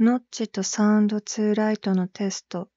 ノッチとサウンドツーライトのテスト